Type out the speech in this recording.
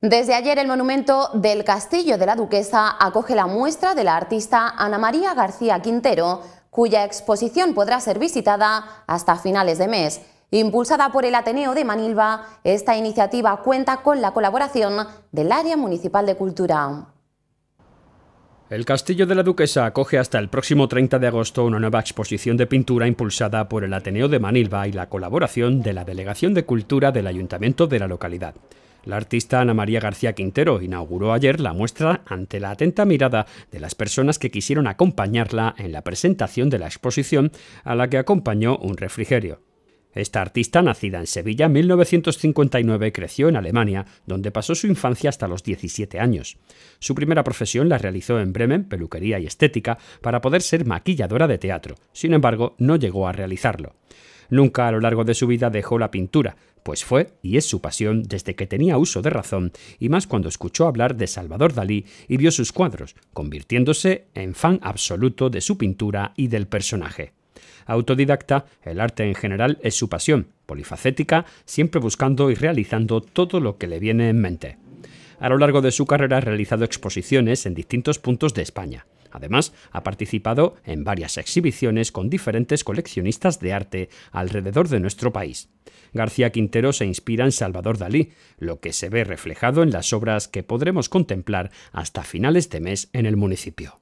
Desde ayer el monumento del Castillo de la Duquesa acoge la muestra de la artista Ana María García Quintero, cuya exposición podrá ser visitada hasta finales de mes. Impulsada por el Ateneo de Manilva, esta iniciativa cuenta con la colaboración del Área Municipal de Cultura. El Castillo de la Duquesa acoge hasta el próximo 30 de agosto una nueva exposición de pintura impulsada por el Ateneo de Manilva y la colaboración de la Delegación de Cultura del Ayuntamiento de la localidad. La artista Ana María García Quintero inauguró ayer la muestra ante la atenta mirada de las personas que quisieron acompañarla en la presentación de la exposición a la que acompañó un refrigerio. Esta artista, nacida en Sevilla en 1959, creció en Alemania, donde pasó su infancia hasta los 17 años. Su primera profesión la realizó en Bremen, peluquería y estética, para poder ser maquilladora de teatro. Sin embargo, no llegó a realizarlo. Nunca a lo largo de su vida dejó la pintura, pues fue y es su pasión desde que tenía uso de razón, y más cuando escuchó hablar de Salvador Dalí y vio sus cuadros, convirtiéndose en fan absoluto de su pintura y del personaje. Autodidacta, el arte en general es su pasión, polifacética, siempre buscando y realizando todo lo que le viene en mente. A lo largo de su carrera ha realizado exposiciones en distintos puntos de España. Además, ha participado en varias exhibiciones con diferentes coleccionistas de arte alrededor de nuestro país. García Quintero se inspira en Salvador Dalí, lo que se ve reflejado en las obras que podremos contemplar hasta finales de mes en el municipio.